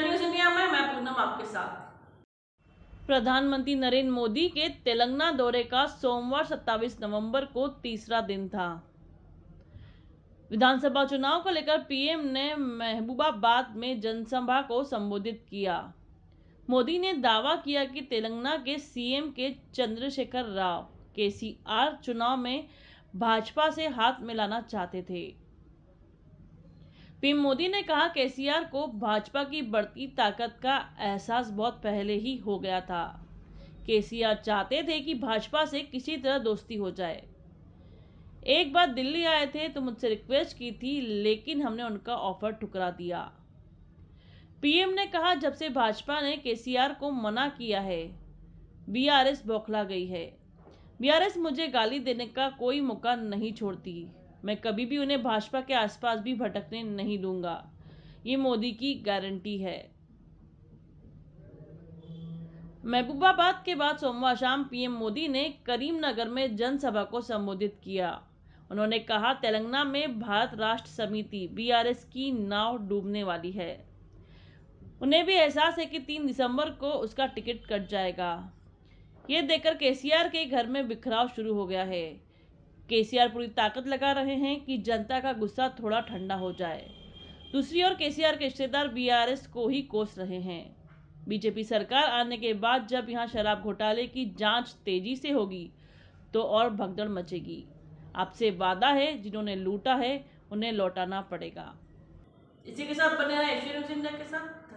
मैं पूनम आपके साथ प्रधानमंत्री नरेंद्र मोदी के तेलंगाना दौरे का सोमवार 27 नवंबर को तीसरा दिन था विधानसभा चुनाव को लेकर पीएम ने महबूबाबाद में जनसभा को संबोधित किया मोदी ने दावा किया कि तेलंगाना के सीएम के चंद्रशेखर राव के सी आर चुनाव में भाजपा से हाथ मिलाना चाहते थे पीएम मोदी ने कहा केसीआर को भाजपा की बढ़ती ताकत का एहसास बहुत पहले ही हो गया था केसीआर चाहते थे कि भाजपा से किसी तरह दोस्ती हो जाए एक बार दिल्ली आए थे तो मुझसे रिक्वेस्ट की थी लेकिन हमने उनका ऑफर ठुकरा दिया पीएम ने कहा जब से भाजपा ने केसीआर को मना किया है बीआरएस बौखला गई है बीआरएस मुझे गाली देने का कोई मौका नहीं छोड़ती मैं कभी भी उन्हें भाजपा के आसपास भी भटकने नहीं दूंगा ये मोदी की गारंटी है महबूबाबाद के बाद सोमवार शाम पीएम मोदी ने करीमनगर में जनसभा को संबोधित किया उन्होंने कहा तेलंगाना में भारत राष्ट्र समिति बीआरएस की नाव डूबने वाली है उन्हें भी एहसास है कि तीन दिसंबर को उसका टिकट कट जाएगा ये देखकर केसीआर के घर में बिखराव शुरू हो गया है केसीआर पूरी ताकत लगा रहे हैं कि जनता का गुस्सा थोड़ा ठंडा हो जाए दूसरी ओर केसीआर के रिश्तेदार बीआरएस को ही कोस रहे हैं बीजेपी सरकार आने के बाद जब यहाँ शराब घोटाले की जांच तेजी से होगी तो और भगदड़ मचेगी आपसे वादा है जिन्होंने लूटा है उन्हें लौटाना पड़ेगा इसी के साथ बने रहे एशियन न्यूज इंडिया के साथ